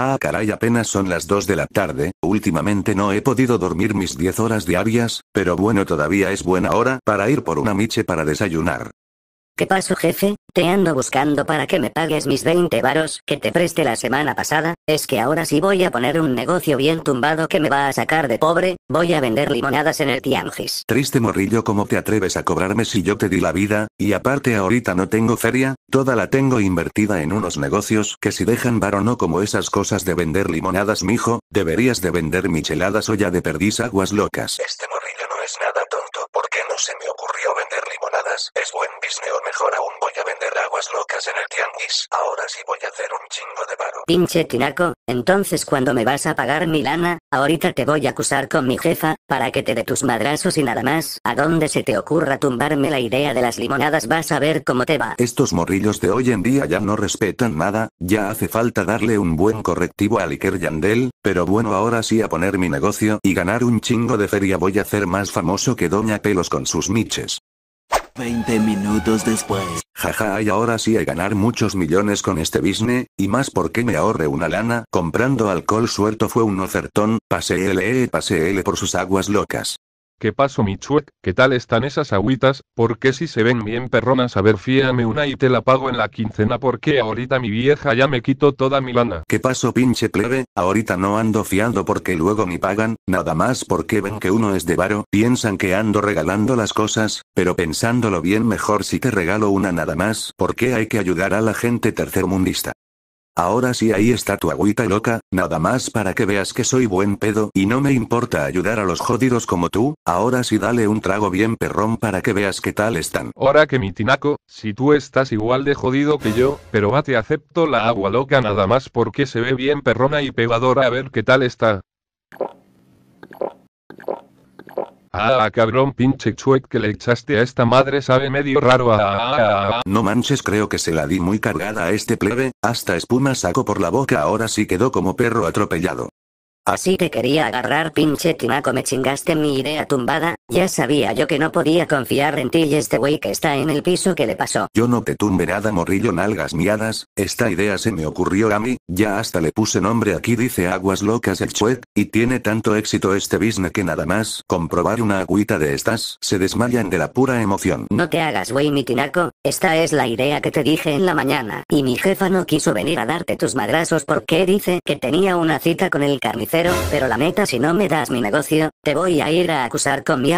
Ah, caray, apenas son las 2 de la tarde, últimamente no he podido dormir mis 10 horas diarias, pero bueno, todavía es buena hora para ir por una miche para desayunar. ¿Qué pasó jefe? Te ando buscando para que me pagues mis 20 varos que te preste la semana pasada, es que ahora sí voy a poner un negocio bien tumbado que me va a sacar de pobre, voy a vender limonadas en el tiangis. Triste morrillo, ¿cómo te atreves a cobrarme si yo te di la vida? Y aparte ahorita no tengo feria, toda la tengo invertida en unos negocios que si dejan varo no como esas cosas de vender limonadas mijo, deberías de vender micheladas o ya de perdiz aguas locas. Este morrillo es buen business o mejor aún voy a vender aguas locas en el tianguis. Ahora sí voy a hacer un chingo de paro. Pinche tinaco, entonces cuando me vas a pagar mi lana, ahorita te voy a acusar con mi jefa, para que te dé tus madrazos y nada más. A donde se te ocurra tumbarme la idea de las limonadas vas a ver cómo te va. Estos morrillos de hoy en día ya no respetan nada, ya hace falta darle un buen correctivo a Liker Yandel, pero bueno ahora sí a poner mi negocio y ganar un chingo de feria voy a hacer más famoso que Doña Pelos con sus miches. 20 minutos después. Jaja, y ahora sí a ganar muchos millones con este business, y más porque me ahorre una lana, comprando alcohol suelto fue un ofertón, pase L, e, pase L por sus aguas locas. ¿Qué paso mi ¿Qué tal están esas agüitas? qué si se ven bien perronas, a ver, fíame una y te la pago en la quincena porque ahorita mi vieja ya me quito toda mi lana. ¿Qué paso pinche plebe? Ahorita no ando fiando porque luego ni pagan, nada más porque ven que uno es de varo, piensan que ando regalando las cosas, pero pensándolo bien mejor si te regalo una nada más, porque hay que ayudar a la gente tercermundista. Ahora sí ahí está tu agüita loca, nada más para que veas que soy buen pedo y no me importa ayudar a los jodidos como tú, ahora sí dale un trago bien perrón para que veas qué tal están. Ahora que mi tinaco, si tú estás igual de jodido que yo, pero va ah, te acepto la agua loca nada más porque se ve bien perrona y pegadora a ver qué tal está. Ah, ah, ah, cabrón pinche chueque que le echaste a esta madre sabe medio raro ah, No manches creo que se la di muy cargada a este plebe, hasta espuma sacó por la boca ahora sí quedó como perro atropellado. Así que quería agarrar pinche tinaco me chingaste mi idea tumbada, ya sabía yo que no podía confiar en ti y este wey que está en el piso que le pasó. Yo no te tumbe nada morrillo nalgas miadas, esta idea se me ocurrió a mí, ya hasta le puse nombre aquí dice aguas locas el chuet, y tiene tanto éxito este business que nada más comprobar una agüita de estas se desmayan de la pura emoción. No te hagas wey mi tinaco, esta es la idea que te dije en la mañana, y mi jefa no quiso venir a darte tus madrazos porque dice que tenía una cita con el carnicero, pero la neta si no me das mi negocio, te voy a ir a acusar con mi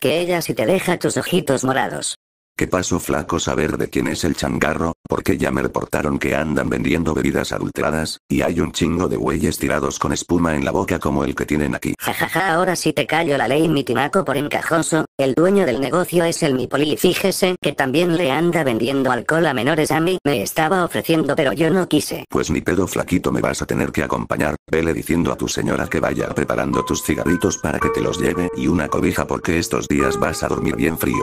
que ella si te deja tus ojitos morados. ¿Qué paso flaco saber de quién es el changarro? Porque ya me reportaron que andan vendiendo bebidas adulteradas, y hay un chingo de bueyes tirados con espuma en la boca como el que tienen aquí. Jajaja, ahora sí te callo la ley mi por encajoso, el dueño del negocio es el Mipoli fíjese que también le anda vendiendo alcohol a menores a mí, me estaba ofreciendo pero yo no quise. Pues mi pedo flaquito me vas a tener que acompañar, vele diciendo a tu señora que vaya preparando tus cigarritos para que te los lleve y una cobija porque estos días vas a dormir bien frío.